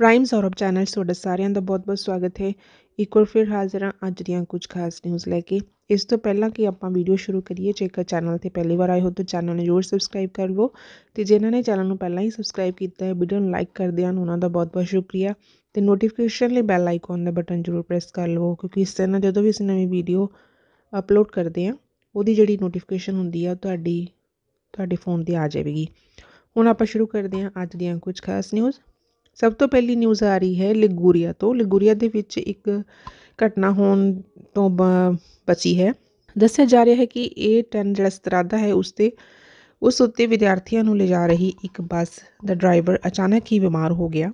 prime Saurabh channel ਤੁਹਾਡਾ ਸਾਰਿਆਂ ਦਾ ਬਹੁਤ-ਬਹੁਤ ਸਵਾਗਤ ਹੈ ਇੱਕ ਵਾਰ ਫਿਰ ਹਾਜ਼ਰ ਹਾਂ ਅੱਜ ਦੀਆਂ ਕੁਝ ਖਾਸ ਨਿਊਜ਼ ਲੈ ਕੇ ਇਸ ਤੋਂ ਪਹਿਲਾਂ ਕਿ ਆਪਾਂ ਵੀਡੀਓ ਸ਼ੁਰੂ ਕਰੀਏ ਜੇਕਰ ਚੈਨਲ ਤੇ ਪਹਿਲੀ ਵਾਰ ਆਏ ਹੋ ਤਾਂ ਚੈਨਲ ਨੂੰ ਜ਼ਰੂਰ ਸਬਸਕ੍ਰਾਈਬ ਕਰ ਲਵੋ ਤੇ ਜਿਨ੍ਹਾਂ ਨੇ ਚੈਨਲ ਨੂੰ ਪਹਿਲਾਂ ਹੀ ਸਬਸਕ੍ਰਾਈਬ ਕੀਤਾ ਹੈ ਵੀਡੀਓ ਨੂੰ ਲਾਈਕ ਕਰਦੇ ਹਨ ਉਹਨਾਂ ਦਾ ਬਹੁਤ-ਬਹੁਤ ਸ਼ੁਕਰੀਆ ਤੇ ਨੋਟੀਫਿਕੇਸ਼ਨ ਲਈ ਬੈਲ ਆਈਕਨ ਦਾ ਬਟਨ ਜ਼ਰੂਰ ਪ੍ਰੈਸ ਕਰ ਲਵੋ ਕਿਉਂਕਿ ਇਸ ਤਰ੍ਹਾਂ ਜਦੋਂ ਵੀ ਅਸੀਂ ਨਵੀਂ ਵੀਡੀਓ ਅਪਲੋਡ ਕਰਦੇ ਹਾਂ ਉਹਦੀ ਜਿਹੜੀ ਨੋਟੀਫਿਕੇਸ਼ਨ ਹੁੰਦੀ ਆ ਤੁਹਾਡੀ ਤੁਹਾਡੇ ਫੋਨ ਤੇ ਆ ਜਾਵੇਗੀ ਹੁਣ ਆਪਾਂ ਸ਼ੁਰੂ ਕਰਦੇ ਹਾਂ ਅੱਜ ਦੀਆਂ ਕੁਝ ਖਾਸ ਨਿਊਜ਼ ਸਭ ਤੋਂ ਪਹਿਲੀ ਨਿਊਜ਼ ਆ ਰਹੀ ਹੈ ਲਿਗੂਰੀਆ ਤੋਂ ਲਿਗੂਰੀਆ ਦੇ ਵਿੱਚ ਇੱਕ ਘਟਨਾ ਹੋਣ ਤੋਂ ਬਚੀ ਹੈ ਦੱਸਿਆ ਜਾ ਰਿਹਾ ਹੈ ਕਿ ਇਹ ਟਨ ਜਿਹੜਾ ਸਤਰਾਦਾ ਹੈ ਉਸ 'ਤੇ ਉਸ ਉੱਤੇ ਵਿਦਿਆਰਥੀਆਂ ਨੂੰ ਲਿਜਾ ਰਹੀ ਇੱਕ ਬੱਸ ਦਾ ਡਰਾਈਵਰ ਅਚਾਨਕ ਹੀ ਬਿਮਾਰ ਹੋ ਗਿਆ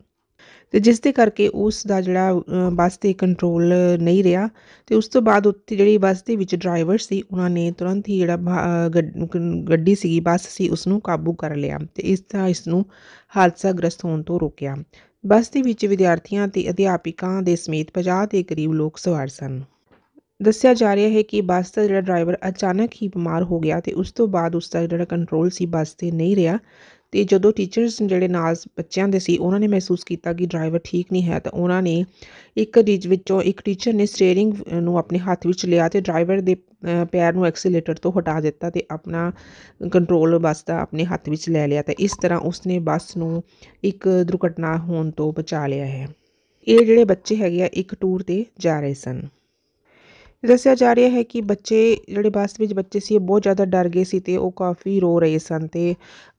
ਤੇ ਜਿਸ ਦੇ ਕਰਕੇ ਉਸ ਦਾ ਜਿਹੜਾ ਬੱਸ 'ਤੇ ਕੰਟਰੋਲ ਨਹੀਂ ਰਿਹਾ ਤੇ ਉਸ ਤੋਂ ਬਾਅਦ ਉੱਥੇ ਜਿਹੜੀ ਬੱਸ ਦੇ ਵਿੱਚ ਡਰਾਈਵਰ ਸੀ ਉਹਨਾਂ ਨੇ ਤੁਰੰਤ ਹੀ ਜਿਹੜਾ ਗੱਡੀ ਸੀਗੀ ਬੱਸ ਸੀ ਉਸ ਨੂੰ ਕਾਬੂ ਕਰ ਲਿਆ ਤੇ ਇਸ ਦਾ ਇਸ ਨੂੰ ਹਾਦਸਾ ਗ੍ਰਸਤ ਹੋਣ ਤੋਂ ਰੋਕਿਆ ਬੱਸ ਦੇ ਵਿੱਚ ਵਿਦਿਆਰਥੀਆਂ ਤੇ ਅਧਿਆਪਕਾਂ ਦੇ ਸਮੇਤ 50 ਦੇ ਕਰੀਬ ਲੋਕ ਸਵਾਰ ਸਨ ਦੱਸਿਆ ਜਾ ਰਿਹਾ ਹੈ ਕਿ ਬੱਸ ਦਾ ਜਿਹੜਾ ਡਰਾਈਵਰ ਅਚਾਨਕ ਹੀ ਬਿਮਾਰ ਹੋ ਗਿਆ ਤੇ ਉਸ ਤੋਂ ਬਾਅਦ ਉਸ ਦਾ ਜਿਹੜਾ ਕੰਟਰੋਲ ਸੀ ਬੱਸ ਤੇ ਨਹੀਂ ਰਿਹਾ ਤੇ ਜਦੋਂ ਟੀਚਰਸ ਜਿਹੜੇ ਨਾਲ ਬੱਚਿਆਂ ਦੇ ਸੀ ਉਹਨਾਂ ਨੇ ਮਹਿਸੂਸ ਕੀਤਾ ਕਿ ਡਰਾਈਵਰ ਠੀਕ ਨਹੀਂ ਹੈ ਤਾਂ ਉਹਨਾਂ ਨੇ ਇੱਕ ਰਿਜ ਵਿੱਚੋਂ ਇੱਕ ਟੀਚਰ ਨੇ ਸਟੀering ਨੂੰ ਆਪਣੇ ਹੱਥ ਵਿੱਚ ਲਿਆ ਤੇ ਡਰਾਈਵਰ ਦੇ ਪੈਰ ਨੂੰ ਐਕਸੀਲੇਟਰ ਤੋਂ ਹਟਾ ਦਿੱਤਾ ਤੇ ਆਪਣਾ ਕੰਟਰੋਲ ਬੱਸ ਦਾ ਆਪਣੇ ਹੱਥ ਵਿੱਚ ਲੈ ਲਿਆ ਤਾਂ ਇਸ ਤਰ੍ਹਾਂ ਉਸਨੇ ਬੱਸ ਨੂੰ ਇੱਕ ਦੁਰਘਟਨਾ ਹੋਣ ਤੋਂ ਬਚਾ ਲਿਆ ਹੈ ਇਹ ਜਿਹੜੇ ਬੱਚੇ ਹੈਗੇ ਆ ਇੱਕ ਟੂਰ ਤੇ ਜਾ ਰਹੇ ਸਨ ਦੱਸਿਆ ਜਾ ਰਿਹਾ ਹੈ ਕਿ ਬੱਚੇ ਜਿਹੜੇ ਬੱਸ ਵਿੱਚ ਬੱਚੇ ਸੀ ਇਹ ਬਹੁਤ ਜ਼ਿਆਦਾ ਡਰ ਗਏ ਸੀ ਤੇ ਉਹ ਕਾਫੀ ਰੋ ਰਹੇ ਸਨ ਤੇ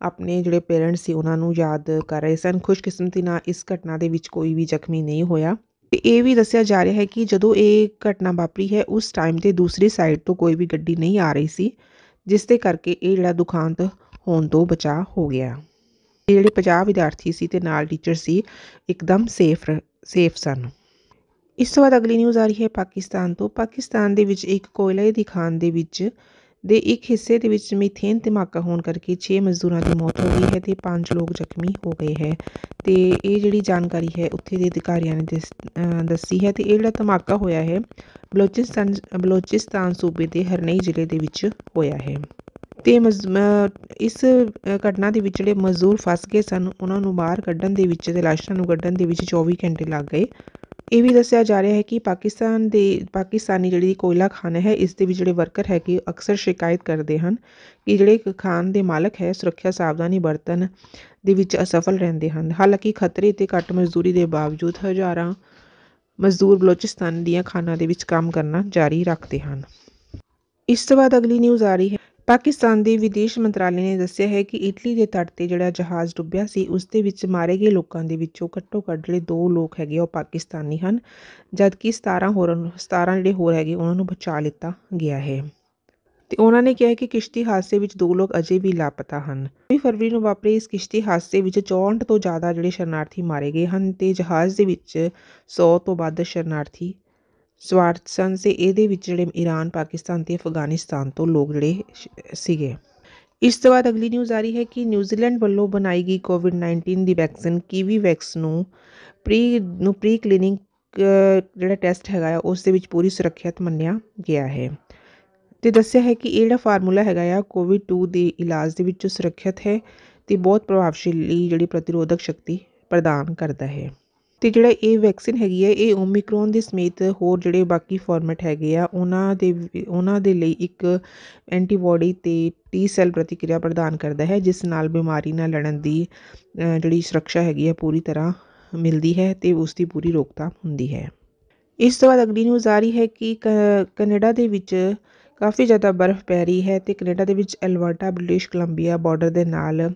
ਆਪਣੇ ਜਿਹੜੇ ਪੇਰੈਂਟਸ ਸੀ ਉਹਨਾਂ ਨੂੰ ਯਾਦ ਕਰ ਰਹੇ ਸਨ ਖੁਸ਼ਕਿਸਮਤੀ ਨਾਲ ਇਸ ਘਟਨਾ ਦੇ ਵਿੱਚ ਕੋਈ ਵੀ ਜ਼ਖਮੀ ਨਹੀਂ ਹੋਇਆ ਤੇ ਇਹ ਵੀ ਦੱਸਿਆ ਜਾ ਰਿਹਾ ਹੈ ਕਿ ਜਦੋਂ ਇਹ ਘਟਨਾ ਵਾਪਰੀ ਹੈ ਉਸ ਟਾਈਮ ਤੇ ਦੂਸਰੀ ਸਾਈਡ ਤੋਂ ਕੋਈ ਵੀ ਗੱਡੀ ਨਹੀਂ ਆ ਰਹੀ ਸੀ ਜਿਸ ਦੇ ਕਰਕੇ ਇਹ ਜਿਹੜਾ ਦੁਖਾਂਤ ਹੋਣ ਤੋਂ ਬਚਾ ਹੋ ਗਿਆ ਜਿਹੜੇ 50 ਵਿਦਿਆਰਥੀ ਸੀ ਤੇ ਨਾਲ ਟੀਚਰ ਸੀ ਇੱਕਦਮ ਸੇਫ ਸੇਫ ਸਨ ਇਸ ਤੋਂ ਬਾਅਦ ਅਗਲੀ ਨਿਊਜ਼ ਆ ਰਹੀ ਹੈ ਪਾਕਿਸਤਾਨ ਤੋਂ ਪਾਕਿਸਤਾਨ ਦੇ ਵਿੱਚ ਇੱਕ ਕੋਇਲੇ ਦੀ ਖਾਨ ਦੇ ਵਿੱਚ ਦੇ ਇੱਕ ਹਿੱਸੇ ਦੇ ਵਿੱਚ ਮੀਥੇਨ ਧਮਾਕਾ ਹੋਣ ਕਰਕੇ 6 ਮਜ਼ਦੂਰਾਂ ਦੀ ਮੌਤ ਹੋ ਗਈ ਹੈ ਤੇ 5 ਲੋਕ ਜ਼ਖਮੀ ਹੋ ਗਏ ਹੈ ਤੇ ਇਹ ਜਿਹੜੀ ਜਾਣਕਾਰੀ ਹੈ ਉੱਥੇ ਦੇ ਅਧਿਕਾਰੀਆਂ ਨੇ ਦੱਸੀ ਹੈ ਤੇ ਇਹ ਜਿਹੜਾ ਧਮਾਕਾ ਹੋਇਆ ਹੈ ਬਲੋਚਿਸਤਾਨ ਬਲੋਚਿਸਤਾਨ ਸੂਬੇ ਦੇ ਹਰਨਈ ਜ਼ਿਲ੍ਹੇ ਦੇ ਵਿੱਚ ਹੋਇਆ ਹੈ ਤੇ ਇਸ ਘਟਨਾ ਦੇ ਵਿੱਚ ਜਿਹੜੇ ਮਜ਼ਦੂਰ ਫਸ ਗਏ ਸਨ ਉਹਨਾਂ ਨੂੰ ਬਾਹਰ ਕੱਢਣ ਦੇ ਵਿੱਚ ਤੇ ਲਾਸ਼ਾਂ ਨੂੰ ਕੱਢਣ ਦੇ ਵਿੱਚ 24 ਘੰਟੇ ਲੱਗ ਗਏ ਇਹ ਵੀ ਦੱਸਿਆ ਜਾ ਰਿਹਾ ਹੈ ਕਿ ਪਾਕਿਸਤਾਨ ਦੇ ਪਾਕਿਸਤਾਨੀ ਜਿਹੜੀ ਕੋਇਲਾ ਖਾਨ ਹੈ ਇਸ ਦੇ ਵੀ ਜਿਹੜੇ ਵਰਕਰ ਹੈਗੇ ਅਕਸਰ ਸ਼ਿਕਾਇਤ ਕਰਦੇ ਹਨ ਕਿ ਜਿਹੜੇ ਖਾਨ ਦੇ ਮਾਲਕ ਹੈ ਸੁਰੱਖਿਆ ਸਾਵਧਾਨੀ ਵਰਤਨ ਦੇ ਵਿੱਚ ਅਸਫਲ ਰਹਿੰਦੇ ਹਨ ਹਾਲਾਂਕਿ ਖਤਰੇ ਤੇ ਘੱਟ ਮਜ਼ਦੂਰੀ ਦੇ ਬਾਵਜੂਦ ਹਜ਼ਾਰਾਂ ਮਜ਼ਦੂਰ ਬਲੋਚਿਸਤਾਨ ਦੀਆਂ ਖਾਨਾਂ ਦੇ ਵਿੱਚ ਕੰਮ ਕਰਨਾ ਜਾਰੀ ਰੱਖਦੇ ਹਨ ਇਸ ਤੋਂ ਬਾਅਦ ਅਗਲੀ ਨਿਊਜ਼ ਆ ਰਹੀ ਹੈ ਪਾਕਿਸਤਾਨ ਦੇ ਵਿਦੇਸ਼ ਮੰਤਰਾਲੇ ਨੇ ਦੱਸਿਆ ਹੈ ਕਿ ਇਟਲੀ ਦੇ ਤੱਟ ਤੇ ਜਿਹੜਾ ਜਹਾਜ਼ ਡੁੱਬਿਆ ਸੀ ਉਸ ਦੇ ਵਿੱਚ ਮਾਰੇ ਗਏ ਲੋਕਾਂ ਦੇ ਵਿੱਚੋਂ ਘੱਟੋ ਘੱਟ ਜਿਹੜੇ 2 ਲੋਕ ਹੈਗੇ ਉਹ ਪਾਕਿਸਤਾਨੀ ਹਨ ਜਦਕਿ 17 ਹੋਰ 17 ਜਿਹੜੇ ਹੋਰ ਹੈਗੇ ਉਹਨਾਂ ਨੂੰ ਬਚਾ ਲਿੱਤਾ ਗਿਆ ਹੈ ਤੇ ਉਹਨਾਂ ਨੇ ਕਿਹਾ ਕਿ ਕਿਸ਼ਤੀ ਹਾਦਸੇ ਵਿੱਚ ਦੋ ਲੋਕ ਅਜੇ ਵੀ ਲਾਪਤਾ ਹਨ 20 ਫਰਵਰੀ ਨੂੰ ਵਾਪਰੇ ਇਸ ਕਿਸ਼ਤੀ ਹਾਦਸੇ ਵਿੱਚ 64 ਤੋਂ ਜ਼ਿਆਦਾ ਜਿਹੜੇ ਸ਼ਰਨਾਰਥੀ ਮਾਰੇ ਗਏ ਹਨ ਤੇ ਜਹਾਜ਼ ਦੇ ਵਿੱਚ 100 ਤੋਂ ਵੱਧ ਸ਼ਰਨਾਰਥੀ ਸਵਾਰਥ ਸਨ ਸੀ ਇਹਦੇ ਵਿੱਚ ਜਿਹੜੇ ਈਰਾਨ ਪਾਕਿਸਤਾਨ ਤੇ ਅਫਗਾਨਿਸਤਾਨ ਤੋਂ ਲੋਕ ਜਿਹੜੇ ਸੀਗੇ ਇਸ ਤੋਂ ਬਾਅਦ ਅਗਲੀ ਨਿਊਜ਼ ਆ ਰਹੀ ਹੈ ਕਿ ਨਿਊਜ਼ੀਲੈਂਡ ਵੱਲੋਂ ਬਣਾਈ ਗਈ ਕੋਵਿਡ-19 ਦੀ ਵੈਕਸੀਨ ਕੀਵੀ ਵੈਕਸ ਨੂੰ ਪ੍ਰੀ ਨੂੰ ਪ੍ਰੀ ਕਲੀਨਿੰਗ ਜਿਹੜਾ ਟੈਸਟ ਹੈਗਾ ਆ ਉਸ ਦੇ ਵਿੱਚ ਪੂਰੀ ਸੁਰੱਖਿਅਤ ਮੰਨਿਆ ਗਿਆ ਹੈ ਤੇ ਦੱਸਿਆ ਹੈ ਕਿ ਇਹ ਜਿਹੜਾ ਫਾਰਮੂਲਾ ਹੈਗਾ ਆ ਕੋਵਿਡ-2 ਦੇ ਇਲਾਜ ਦੇ ਵਿੱਚ ਸੁਰੱਖਿਅਤ ਹੈ ਤੇ ਬਹੁਤ ਪ੍ਰਭਾਵਸ਼ਾਲੀ ਜਿਹੜੀ ਪ੍ਰਤੀਰੋਧਕ ਸ਼ਕਤੀ ਪ੍ਰਦਾਨ ਕਰਦਾ ਹੈ ਤੇ ਜਿਹੜਾ ਇਹ ਵੈਕਸੀਨ ਹੈਗੀ ਹੈ ਇਹ ਓਮਿਕਰੋਨ ਦੇ ਸਮੇਤ ਹੋਰ ਜਿਹੜੇ ਬਾਕੀ ਫੋਰਮੈਟ ਹੈਗੇ ਆ ਉਹਨਾਂ ਦੇ ਉਹਨਾਂ ਦੇ ਲਈ ਇੱਕ ਐਂਟੀਬਾਡੀ ਤੇ ਟੀ ਸੈੱਲ ਪ੍ਰਤੀਕਿਰਿਆ ਪ੍ਰਦਾਨ ਕਰਦਾ ਹੈ ਜਿਸ ਨਾਲ ਬਿਮਾਰੀ ਨਾਲ ਲੜਨ ਦੀ ਜਿਹੜੀ ਸੁਰੱਖਿਆ ਹੈਗੀ ਹੈ ਪੂਰੀ ਤਰ੍ਹਾਂ ਮਿਲਦੀ ਹੈ ਤੇ ਉਸ ਦੀ ਪੂਰੀ ਰੋਕਥਾਮ ਹੁੰਦੀ ਹੈ ਇਸ ਤੋਂ ਬਾਅਦ ਅਗਲੀ ਨਿਊਜ਼ ਆ ਰਹੀ ਹੈ ਕਿ ਕੈਨੇਡਾ ਦੇ ਵਿੱਚ ਕਾਫੀ ਜ਼ਿਆਦਾ ਬਰਫ਼ ਪੈ ਰਹੀ ਹੈ ਤੇ ਕੈਨੇਡਾ ਦੇ ਵਿੱਚ ਐਲਵਰਟਾ ਬ੍ਰਿਟਿਸ਼ ਕੋਲੰਬੀਆ ਬਾਰਡਰ ਦੇ ਨਾਲ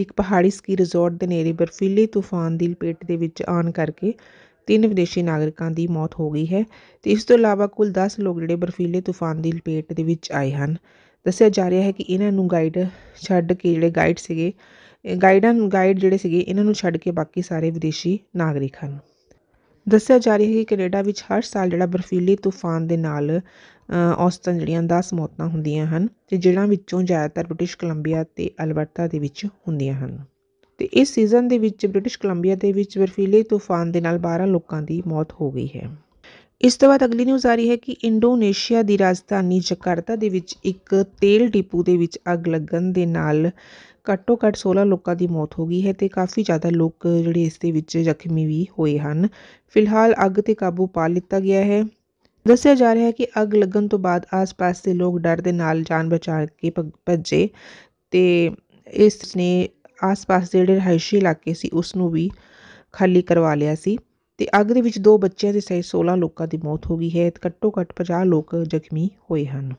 ਇੱਕ ਪਹਾੜੀ ਸਕੀ ਰਿਜ਼ੋਰਟ ਦੇ ਨੇੜੇ ਬਰਫੀਲੇ ਤੂਫਾਨ ਦੀ ਲਪੇਟ ਦੇ ਵਿੱਚ ਆਉਣ ਕਰਕੇ ਤਿੰਨ ਵਿਦੇਸ਼ੀ ਨਾਗਰਿਕਾਂ ਦੀ ਮੌਤ ਹੋ ਗਈ ਹੈ ਤੇ ਇਸ ਤੋਂ ਇਲਾਵਾ ਕੁੱਲ 10 ਲੋਕ ਜਿਹੜੇ ਬਰਫੀਲੇ ਤੂਫਾਨ ਦੀ ਲਪੇਟ ਦੇ ਵਿੱਚ ਆਏ ਹਨ ਦੱਸਿਆ ਜਾ ਰਿਹਾ ਹੈ ਕਿ ਇਹਨਾਂ ਨੂੰ ਗਾਈਡ ਛੱਡ ਕੇ ਜਿਹੜੇ ਗਾਈਡ ਸੀਗੇ ਗਾਈਡਾਂ ਗਾਈਡ ਜਿਹੜੇ ਸੀਗੇ ਇਹਨਾਂ ਨੂੰ ਛੱਡ ਕੇ ਬਾਕੀ ਸਾਰੇ ਵਿਦੇਸ਼ੀ ਨਾਗਰਿਕ ਹਨ ਦੱਸਿਆ ਜਾ ਰਿਹਾ ਹੈ ਕਿ ਕੈਨੇਡਾ ਵਿੱਚ ਹਰ ਸਾਲ ਜਿਹੜਾ ਬਰਫੀਲੇ ਤੂਫਾਨ ਦੇ ਨਾਲ ਔਸਤਨ ਜਿਹੜੀਆਂ 10 ਮੌਤਾਂ ਹੁੰਦੀਆਂ ਹਨ ਤੇ ਜਿਹੜਾਂ ਵਿੱਚੋਂ ਜ਼ਿਆਦਾਤਰ ਬ੍ਰਿਟਿਸ਼ ਕੋਲੰਬੀਆ ਤੇ ਅਲਬਰਟਾ ਦੇ ਵਿੱਚ ਹੁੰਦੀਆਂ ਹਨ ਤੇ ਇਸ ਸੀਜ਼ਨ ਦੇ ਵਿੱਚ ਬ੍ਰਿਟਿਸ਼ ਕੋਲੰਬੀਆ ਦੇ ਵਿੱਚ ਬਰਫੀਲੇ ਤੂਫਾਨ ਦੇ ਨਾਲ 12 ਲੋਕਾਂ ਦੀ ਮੌਤ ਹੋ ਗਈ ਹੈ ਇਸ ਤੋਂ ਬਾਅਦ ਅਗਲੀ ਨਿਊਜ਼ ਆ ਰਹੀ ਹੈ ਕਿ ਇੰਡੋਨੇਸ਼ੀਆ ਦੀ ਰਾਜਧਾਨੀ ਜਕਾਰਤਾ ਦੇ ਵਿੱਚ ਇੱਕ ਤੇਲ ਡਿਪੂ ਦੇ ਵਿੱਚ ਅੱਗ ਲੱਗਣ ਦੇ ਨਾਲ ਘੱਟੋ ਘੱਟ 16 ਲੋਕਾਂ ਦੀ ਮੌਤ ਹੋ ਗਈ ਹੈ ਤੇ ਕਾਫੀ ਜ਼ਿਆਦਾ ਲੋਕ ਜਿਹੜੇ ਇਸ ਦੇ ਵਿੱਚ ਜ਼ਖਮੀ ਵੀ ਹੋਏ ਹਨ ਫਿਲਹਾਲ ਅੱਗ 'ਤੇ ਕਾਬੂ ਪਾ ਲਿੱਤਾ ਗਿਆ ਹੈ ਦੱਸਿਆ ਜਾ ਰਿਹਾ ਹੈ ਕਿ ਅੱਗ ਲੱਗਣ ਤੋਂ ਬਾਅਦ ਆਸ-ਪਾਸ ਦੇ ਲੋਕ ਡਰ ਦੇ ਨਾਲ ਜਾਨ ਬਚਾ ਕੇ ਭੱਜੇ ਤੇ ਇਸ ਨੇ ਆਸ-ਪਾਸ ਦੇ ਜਿਹੜੇ ਰਿਹਾਇਸ਼ੀ ਇਲਾਕੇ ਸੀ ਉਸ ਨੂੰ ਵੀ ਖਾਲੀ ਕਰਵਾ ਲਿਆ ਸੀ ਤੇ ਅੱਗ ਦੇ ਵਿੱਚ ਦੋ ਬੱਚਿਆਂ ਦੇ ਸਹਿਤ 16 ਲੋਕਾਂ ਦੀ ਮੌਤ ਹੋ ਗਈ ਹੈ ਤੇ ਘੱਟੋ-ਘੱਟ 50 ਲੋਕ ਜ਼ਖਮੀ ਹੋਏ ਹਨ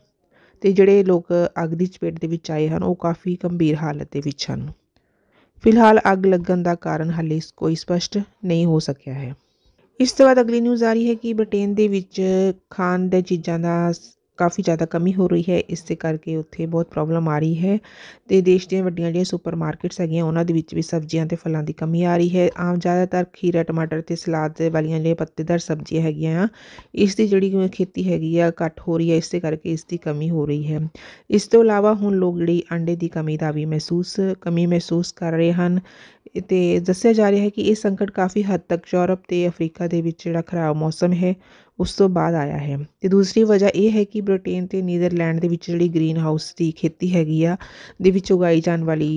ਤੇ ਜਿਹੜੇ ਲੋਕ ਅੱਗ ਦੀ ਚਪੇਟ ਦੇ ਵਿੱਚ ਆਏ ਹਨ ਉਹ ਕਾਫੀ ਗੰਭੀਰ ਹਾਲਤ ਦੇ ਵਿੱਚ ਹਨ ਫਿਲਹਾਲ ਅੱਗ ਲੱਗਣ ਦਾ ਕਾਰਨ ਹਾਲੇ ਕੋਈ ਸਪਸ਼ਟ ਨਹੀਂ ਹੋ ਸਕਿਆ ਹੈ ਇਸ ਤੋਂ ਬਾਅਦ ਅਗਲੀ ਨਿਊਜ਼ ਆ ਰਹੀ ਹੈ ਕਿ ਬ੍ਰਿਟੇਨ ਦੇ ਵਿੱਚ ਖਾਣ ਦੇ ਚੀਜ਼ਾਂ ਦਾ ਕਾਫੀ ਜ਼ਿਆਦਾ ਕਮੀ ਹੋ ਰਹੀ ਹੈ ਇਸ ਦੇ ਕਰਕੇ ਉੱਥੇ ਬਹੁਤ ਪ੍ਰੋਬਲਮ ਆ ਰਹੀ ਹੈ ਅਤੇ ਦੇਸ਼ ਦੀਆਂ ਵੱਡੀਆਂ ਜਿਹੜੀਆਂ ਸੁਪਰ ਮਾਰਕੀਟਸ ਹੈਗੀਆਂ ਉਹਨਾਂ ਦੇ ਵਿੱਚ ਵੀ ਸਬਜ਼ੀਆਂ ਤੇ ਫਲਾਂ ਦੀ ਕਮੀ ਆ ਰਹੀ ਹੈ ਆਮ ਜ਼ਿਆਦਾਤਰ ਖੀਰਾ ਟਮਾਟਰ ਤੇ ਸਲਾਦ ਵਾਲੀਆਂ ਜਿਹੜੀਆਂ ਪੱਤੇਦਾਰ ਸਬਜ਼ੀਆਂ ਹੈਗੀਆਂ ਆ ਇਸ ਦੀ ਜਿਹੜੀ ਖੇਤੀ ਹੈਗੀ ਆ ਘੱਟ ਹੋ ਰਹੀ ਹੈ ਇਸ ਦੇ ਕਰਕੇ ਇਸ ਦੀ ਕਮੀ ਹੋ ਰਹੀ ਹੈ ਇਸ ਤੋਂ ਇਲਾਵਾ ਹੁਣ ਲੋਕ ਜਿਹੜੀ ਅੰਡੇ ਦੀ ਕਮੀ ਦਾ ਵੀ ਮਹਿਸੂਸ ਕਮੀ ਮਹਿਸੂਸ ਕਰ ਰਹੇ ਹਨ ਅਤੇ ਦੱਸਿਆ ਜਾ ਰਿਹਾ ਹੈ ਕਿ ਇਹ ਸੰਕਟ ਕਾਫੀ ਹੱਦ ਤੱਕ ਯੂਰਪ ਤੇ ਅਫਰੀਕਾ ਦੇ ਵਿੱਚ ਜਿਹੜਾ ਖਰਾਬ ਮੌਸਮ ਹੈ ਉਸ ਤੋਂ ਬਾਅਦ ਆਇਆ ਹੈ ਤੇ ਦੂਸਰੀ ਵਜ੍ਹਾ ਇਹ ਹੈ ਕਿ ਬ੍ਰਿਟੇਨ ਤੇ ਨੀਦਰਲੈਂਡ ਦੇ ਵਿੱਚ ਜਿਹੜੀ ਗ੍ਰੀਨ ਹਾਊਸ ਦੀ ਖੇਤੀ ਹੈਗੀ ਆ ਦੇ ਵਿੱਚ ਉਗਾਈ ਜਾਣ ਵਾਲੀ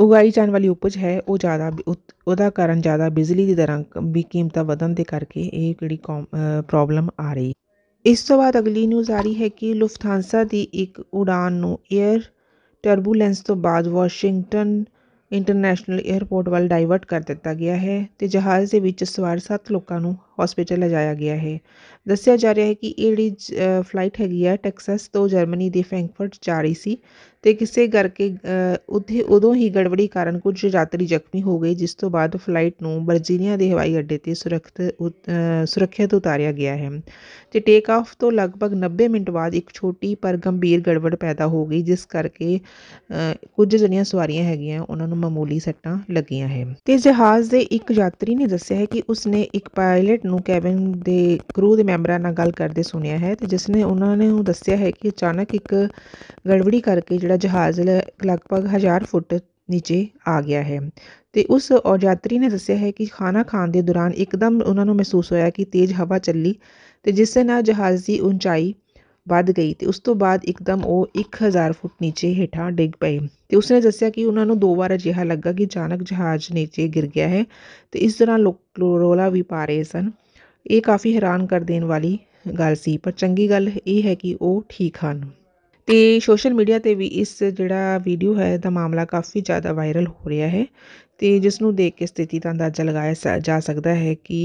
ਉਗਾਈ ਜਾਣ ਵਾਲੀ ਉਪਜ ਹੈ ਉਹ ਜ਼ਿਆਦਾ ਉਹਦਾ ਕਾਰਨ ਜ਼ਿਆਦਾ ਬਿਜਲੀ ਦੀ ਦਰਾਂ ਵੀ ਕੀਮਤਾਂ ਵਧਣ ਦੇ ਕਰਕੇ ਇਹ ਕਿਹੜੀ ਪ੍ਰੋਬਲਮ ਆ ਰਹੀ ਇਸ ਤੋਂ ਬਾਅਦ ਅਗਲੀ ਨਿਊਜ਼ ਆ ਰਹੀ ਹੈ ਕਿ ਲੁਫਥਾਂਸਾ ਦੀ ਇੱਕ ਉਡਾਨ ਨੂੰ 에ਅਰ ਟਰਬੂਲੈਂਸ ਤੋਂ ਬਾਅਦ ਵਾਸ਼ਿੰਗਟਨ ਇੰਟਰਨੈਸ਼ਨਲ ਏਅਰਪੋਰਟ ਵੱਲ ਡਾਇਵਰਟ ਕਰ ਦਿੱਤਾ ਗਿਆ ਹੈ ਤੇ ਜਹਾਜ਼ ਦੇ ਵਿੱਚ ਸਵਾਰ ਸੱਤ ਲੋਕਾਂ ਨੂੰ ਹਸਪੀਟਲ ਲਿਜਾਇਆ ਗਿਆ ਹੈ ਦੱਸਿਆ ਜਾ ਰਿਹਾ ਹੈ ਕਿ ਇਹੜੀ ਫਲਾਈਟ ਹੈਗੀ ਆ ਟੈਕਸਸ ਤੋਂ ਜਰਮਨੀ ਦੇ ਫ੍ਰੈਂਕਫਰਟ ਜਾ ਰਹੀ ਸੀ ਤੇ ਕਿਸੇ ਕਰਕੇ ਉੱਥੇ ਉਦੋਂ ਹੀ ਗੜਬੜੀ ਕਾਰਨ ਕੁਝ ਯਾਤਰੀ ਜ਼ਖਮੀ ਹੋ ਗਏ ਜਿਸ ਤੋਂ ਬਾਅਦ ਫਲਾਈਟ ਨੂੰ ਬਰਜੀਨੀਆ ਦੇ ਹਵਾਈ ਅੱਡੇ ਤੇ ਸੁਰੱਖਿਅਤ ਸੁਰੱਖਿਅਤ ਉਤਾਰਿਆ ਗਿਆ ਹੈ ਤੇ ਟੇਕ ਆਫ ਤੋਂ ਲਗਭਗ 90 ਮਿੰਟ ਬਾਅਦ ਇੱਕ ਛੋਟੀ ਪਰ ਗੰਭੀਰ ਗੜਬੜ ਪੈਦਾ ਹੋ ਗਈ ਜਿਸ ਕਰਕੇ ਕੁਝ ਜਣੀਆਂ ਸਵਾਰੀਆਂ ਹੈਗੀਆਂ ਉਹਨਾਂ ਨੂੰ ਮਾਮੂਲੀ ਸੱਟਾਂ ਲੱਗੀਆਂ ਹੈ ਤੇ ਜਹਾਜ਼ ਦੇ ਇੱਕ ਯਾਤਰੀ ਨੇ ਦੱਸਿਆ ਹੈ ਕਿ ਉਸਨੇ ਇੱਕ ਪਾਇਲਟ ਨੂੰ ਕੈਵਿਨ ਦੇ ਕਰੂ ਦੇ ਮੈਂਬਰਾਂ ਨਾਲ ਗੱਲ ਕਰਦੇ ਸੁਣਿਆ ਹੈ ਤੇ ਜਿਸ ਨੇ ਉਹਨਾਂ ਨੇ ਉਹ ਦੱਸਿਆ ਹੈ ਕਿ ਅਚਾਨਕ ਇੱਕ ਗੜਬੜੀ ਕਰਕੇ ਜਿਹੜਾ ਜਹਾਜ਼ ਲਗਭਗ 1000 ਫੁੱਟ ਨੀਚੇ ਆ ਗਿਆ ਹੈ ਤੇ ਉਸ ਯਾਤਰੀ ਨੇ ਦੱਸਿਆ ਹੈ ਕਿ ਖਾਣਾ ਖਾਣ ਦੇ ਦੌਰਾਨ ਇੱਕਦਮ ਉਹਨਾਂ ਨੂੰ ਮਹਿਸੂਸ ਹੋਇਆ ਕਿ ਤੇਜ਼ ਹਵਾ ਚੱਲੀ ਤੇ ਜਿਸ ਨਾਲ ਜਹਾਜ਼ ਦੀ ਉਚਾਈ ਵੱਧ ਗਈ ਤੇ ਉਸ ਤੋਂ ਬਾਅਦ ਇੱਕਦਮ ਉਹ 1000 ਫੁੱਟ ਨੀਚੇ ਹੇਠਾਂ ਡਿੱਗ ਪਏ ਤੇ ਉਸਨੇ ਦੱਸਿਆ ਕਿ ਉਹਨਾਂ ਨੂੰ ਦੋ ਵਾਰ ਅਜਿਹਾ ਲੱਗਾ ਕਿ ਅਚਾਨਕ ਜਹਾਜ਼ ਨੀਚੇ ਗਿਰ ਗਿਆ ਹੈ ਤੇ ਇਸ ਤਰ੍ਹਾਂ ਰੋਲਾ ਵੀ ਪਾ ਰਹੇ ਸਨ ਇਹ ਕਾਫੀ ਹੈਰਾਨ ਕਰ ਦੇਣ ਵਾਲੀ ਗੱਲ ਸੀ ਪਰ ਚੰਗੀ ਗੱਲ ਇਹ ਹੈ ਕਿ ਉਹ ਠੀਕ ਹਨ ਤੇ ਸੋਸ਼ਲ ਮੀਡੀਆ ਤੇ ਵੀ ਇਸ ਜਿਹੜਾ ਵੀਡੀਓ ਹੈ ਦਾ ਮਾਮਲਾ ਕਾਫੀ ਜ਼ਿਆਦਾ ਵਾਇਰਲ ਹੋ ਰਿਹਾ ਹੈ ਤੇ ਜਿਸ ਨੂੰ ਦੇਖ ਕੇ ਸਥਿਤੀ ਦਾ ਅੰਦਾਜ਼ਾ ਲਗਾਇਆ ਜਾ ਸਕਦਾ ਹੈ ਕਿ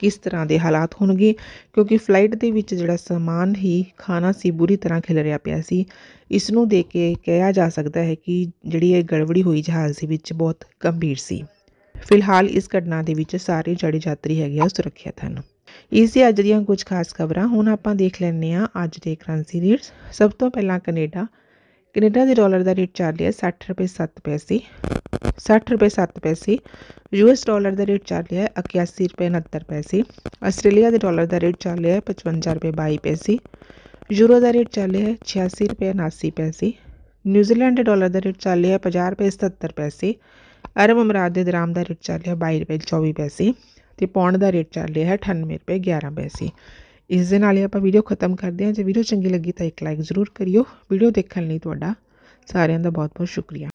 ਕਿਸ ਤਰ੍ਹਾਂ ਦੇ ਹਾਲਾਤ ਹੋਣਗੇ ਕਿਉਂਕਿ ਫਲਾਈਟ ਦੇ ਵਿੱਚ ਜਿਹੜਾ ਸਮਾਨ ਹੀ ਖਾਣਾ ਸੀ ਬੁਰੀ ਤਰ੍ਹਾਂ ਰਿਹਾ ਪਿਆ ਸੀ ਇਸ ਨੂੰ ਦੇਖ ਕੇ ਕਿਹਾ ਜਾ ਸਕਦਾ ਹੈ ਕਿ ਜਿਹੜੀ ਇਹ ਗੜਬੜੀ ਹੋਈ ਜਹਾਜ਼ ਦੇ ਵਿੱਚ ਬਹੁਤ ਗੰਭੀਰ ਸੀ ਫਿਲਹਾਲ ਇਸ ਘਟਨਾ ਦੇ ਵਿੱਚ ਸਾਰੇ ਜਿਹੜੇ ਯਾਤਰੀ ਹੈਗੇ ਆ ਸੁਰੱਖਿਅਤ ਹਨ ਇਸ ਦੀਆਂ ਅੱਜ ਦੀਆਂ ਕੁਝ ਖਾਸ ਖਬਰਾਂ ਹੁਣ ਆਪਾਂ ਦੇਖ ਲੈਣੇ ਆ ਅੱਜ ਦੇ ਕਰੰਸੀ ਰੇਟਸ ਸਭ ਤੋਂ ਪਹਿਲਾਂ ਕੈਨੇਡਾ ਕੈਨੇਡਾ ਦੇ ਡਾਲਰ ਦਾ ਰੇਟ ਚੱਲ ਰਿਹਾ 60 ਰੁਪਏ 7 ਪੈਸੇ 60 ਰੁਪਏ 7 ਪੈਸੇ ਐਸ ਡਾਲਰ ਦਾ ਰੇਟ ਚੱਲ ਰਿਹਾ 81 ਰੁਪਏ 69 ਪੈਸੇ ਆਸਟ੍ਰੇਲੀਆ ਦੇ ਡਾਲਰ ਦਾ ਰੇਟ ਚੱਲ ਰਿਹਾ 55 ਰੁਪਏ 22 ਪੈਸੇ ਯੂਰੋ ਦਾ ਰੇਟ ਚੱਲ ਰਿਹਾ 86 ਰੁਪਏ 79 ਪੈਸੇ ਨਿਊਜ਼ੀਲੈਂਡ ਦੇ ਡਾਲਰ ਦਾ ਰੇਟ ਚੱਲ ਰਿਹਾ 50 ਰੁਪਏ 77 ਪੈਸੇ ਅਰਬ ਅਮਰਾਤ ਦੇ ਦਰਾਮ ਦਾ ਰੇਟ ਚੱਲ ਰਿਹਾ 22 ਰੁਪਏ 24 ਪੈਸੇ ਤੇ ਪੌਂਡ ਦਾ ਰੇਟ ਚੱਲ ਰਿਹਾ ਹੈ 98 ਰੁਪਏ 11 ਪੈਸੇ ਇਸ ਦੇ ਨਾਲ ਹੀ ਆਪਾਂ ਵੀਡੀਓ ਖਤਮ ਕਰਦੇ ਹਾਂ ਜੇ ਵੀਡੀਓ ਚੰਗੀ ਲੱਗੀ ਤਾਂ ਇੱਕ ਲਾਈਕ ਜ਼ਰੂਰ ਕਰਿਓ ਵੀਡੀਓ ਦੇਖਣ ਲਈ ਤੁਹਾਡਾ ਸਾਰਿਆਂ ਦਾ ਬਹੁਤ ਬਹੁਤ ਸ਼ੁਕਰੀਆ